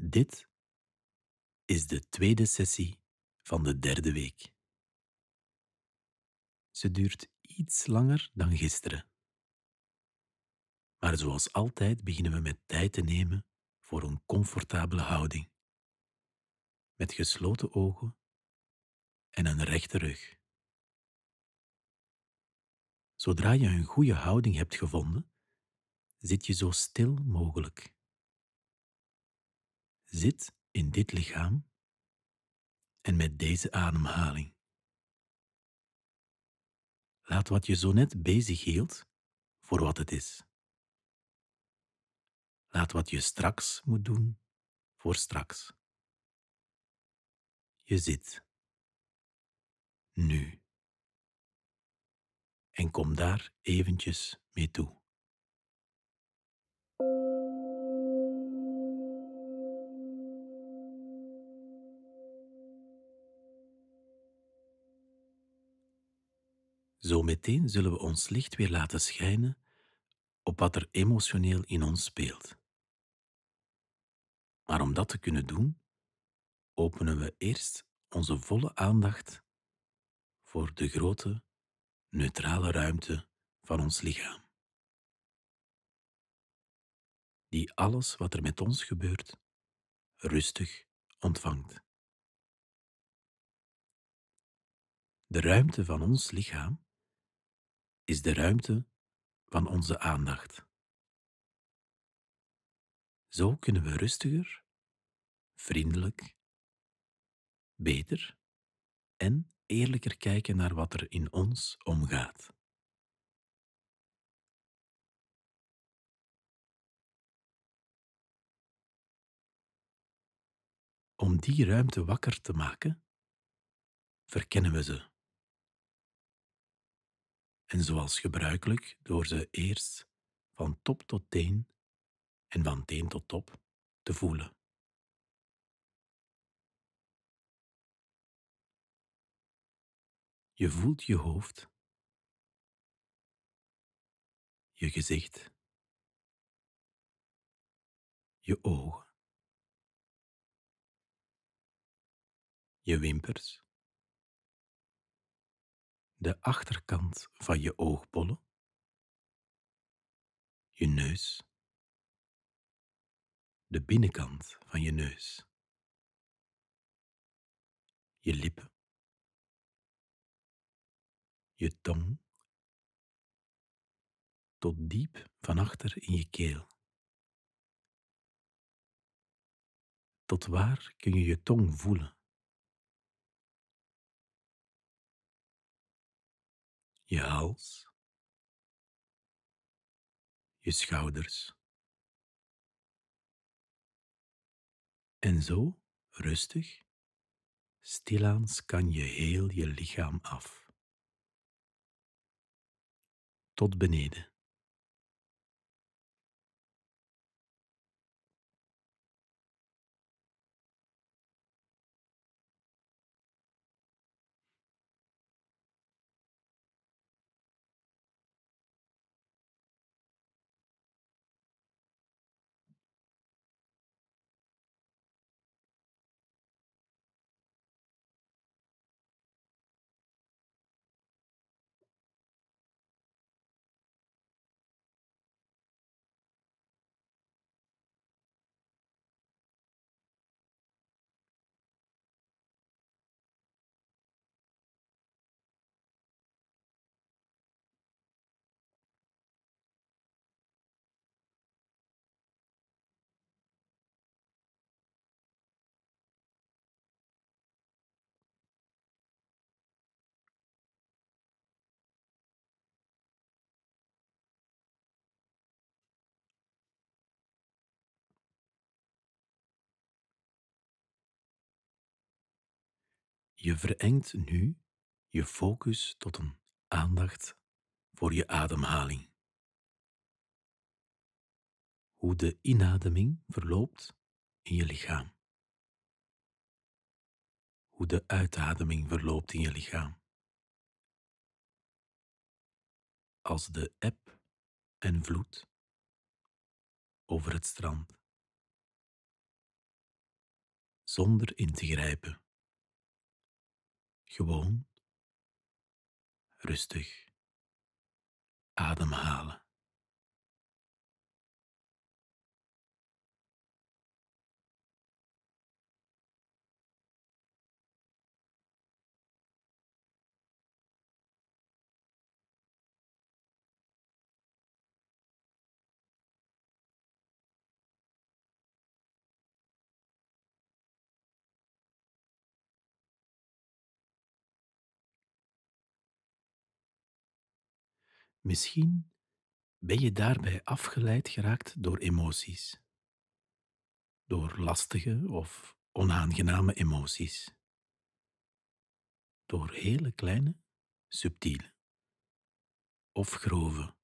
Dit is de tweede sessie van de derde week. Ze duurt iets langer dan gisteren. Maar zoals altijd beginnen we met tijd te nemen voor een comfortabele houding. Met gesloten ogen en een rechte rug. Zodra je een goede houding hebt gevonden, zit je zo stil mogelijk zit in dit lichaam en met deze ademhaling. Laat wat je zo net bezig hield voor wat het is. Laat wat je straks moet doen voor straks. Je zit. Nu. En kom daar eventjes mee toe. Zometeen zullen we ons licht weer laten schijnen op wat er emotioneel in ons speelt. Maar om dat te kunnen doen, openen we eerst onze volle aandacht voor de grote, neutrale ruimte van ons lichaam. Die alles wat er met ons gebeurt rustig ontvangt. De ruimte van ons lichaam is de ruimte van onze aandacht. Zo kunnen we rustiger, vriendelijk, beter en eerlijker kijken naar wat er in ons omgaat. Om die ruimte wakker te maken, verkennen we ze en zoals gebruikelijk door ze eerst van top tot teen en van teen tot top te voelen. Je voelt je hoofd, je gezicht, je ogen, je wimpers de achterkant van je oogbollen, je neus, de binnenkant van je neus, je lippen, je tong, tot diep van achter in je keel. Tot waar kun je je tong voelen? je hals, je schouders. En zo, rustig, stilaan scan je heel je lichaam af. Tot beneden. Je verengt nu je focus tot een aandacht voor je ademhaling. Hoe de inademing verloopt in je lichaam. Hoe de uitademing verloopt in je lichaam. Als de eb en vloed over het strand. Zonder in te grijpen gewoon, rustig ademhalen. Misschien ben je daarbij afgeleid geraakt door emoties. Door lastige of onaangename emoties. Door hele kleine, subtiele of grove.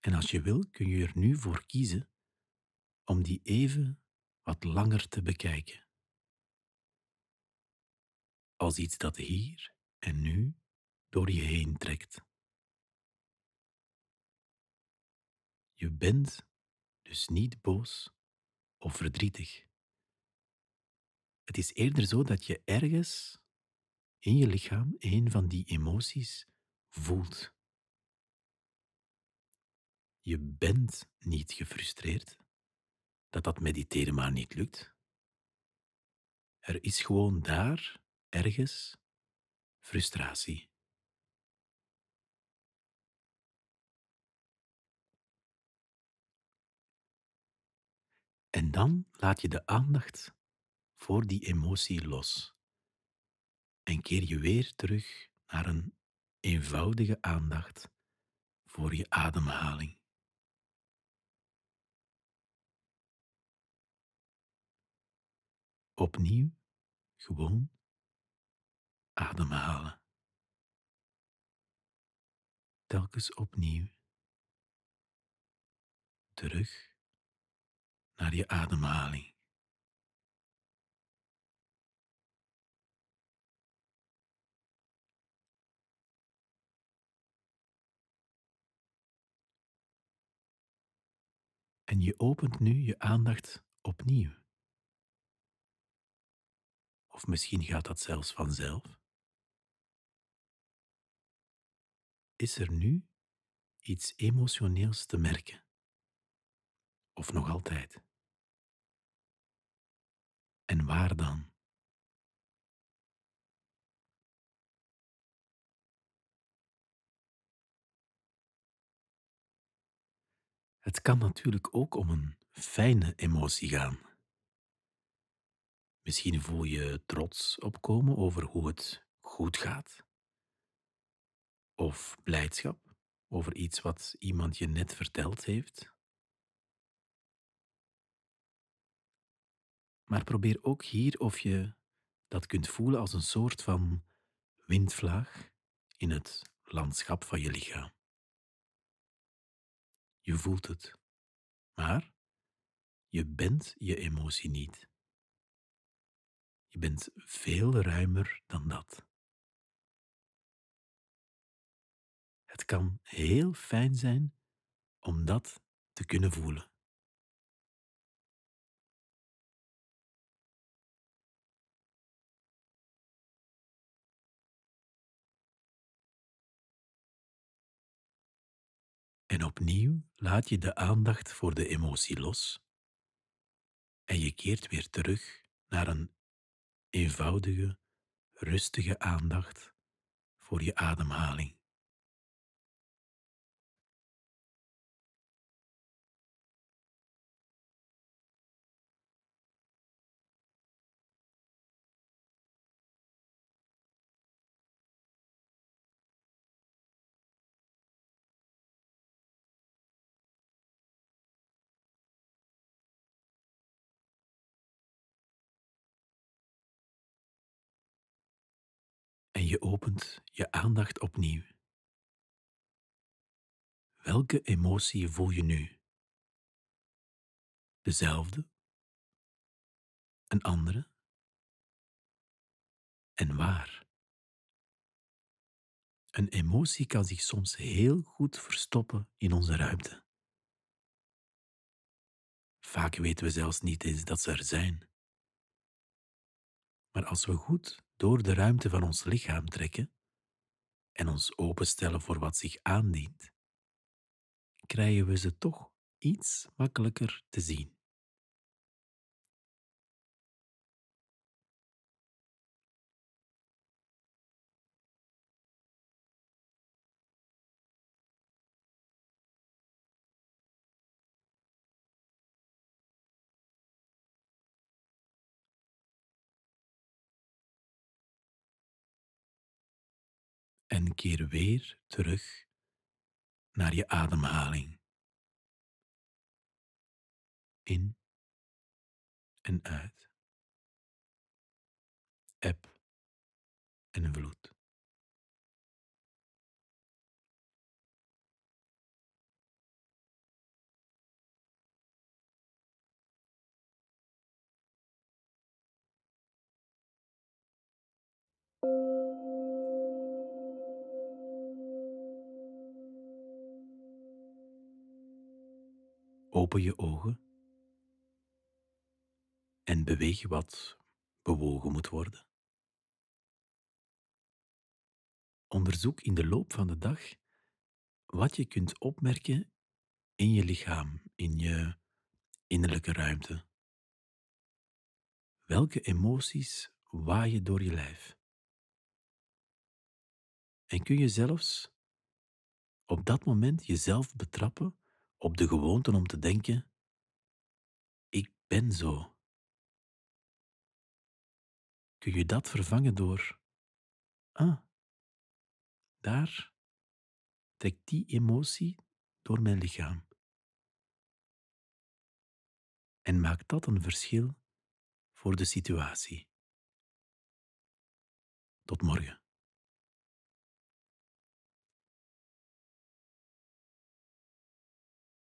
En als je wil, kun je er nu voor kiezen om die even wat langer te bekijken. Als iets dat hier en nu door je heen trekt. Je bent dus niet boos of verdrietig. Het is eerder zo dat je ergens in je lichaam een van die emoties voelt. Je bent niet gefrustreerd dat dat mediteren maar niet lukt. Er is gewoon daar ergens frustratie. En dan laat je de aandacht voor die emotie los. En keer je weer terug naar een eenvoudige aandacht voor je ademhaling. Opnieuw gewoon ademhalen. Telkens opnieuw. Terug naar je ademhaling. En je opent nu je aandacht opnieuw. Of misschien gaat dat zelfs vanzelf. Is er nu iets emotioneels te merken? Of nog altijd? en waar dan? Het kan natuurlijk ook om een fijne emotie gaan. Misschien voel je trots opkomen over hoe het goed gaat. Of blijdschap over iets wat iemand je net verteld heeft. Maar probeer ook hier of je dat kunt voelen als een soort van windvlaag in het landschap van je lichaam. Je voelt het, maar je bent je emotie niet. Je bent veel ruimer dan dat. Het kan heel fijn zijn om dat te kunnen voelen. En opnieuw laat je de aandacht voor de emotie los en je keert weer terug naar een eenvoudige, rustige aandacht voor je ademhaling. je opent je aandacht opnieuw. Welke emotie voel je nu? Dezelfde? Een andere? En waar? Een emotie kan zich soms heel goed verstoppen in onze ruimte. Vaak weten we zelfs niet eens dat ze er zijn. Maar als we goed door de ruimte van ons lichaam trekken en ons openstellen voor wat zich aandient, krijgen we ze toch iets makkelijker te zien. en keer weer terug naar je ademhaling. In en uit. Eb en vloed. Open je ogen en beweeg wat bewogen moet worden. Onderzoek in de loop van de dag wat je kunt opmerken in je lichaam, in je innerlijke ruimte. Welke emoties waaien door je lijf? En kun je zelfs op dat moment jezelf betrappen op de gewoonte om te denken: ik ben zo. Kun je dat vervangen door: ah, daar trekt die emotie door mijn lichaam. En maakt dat een verschil voor de situatie. Tot morgen.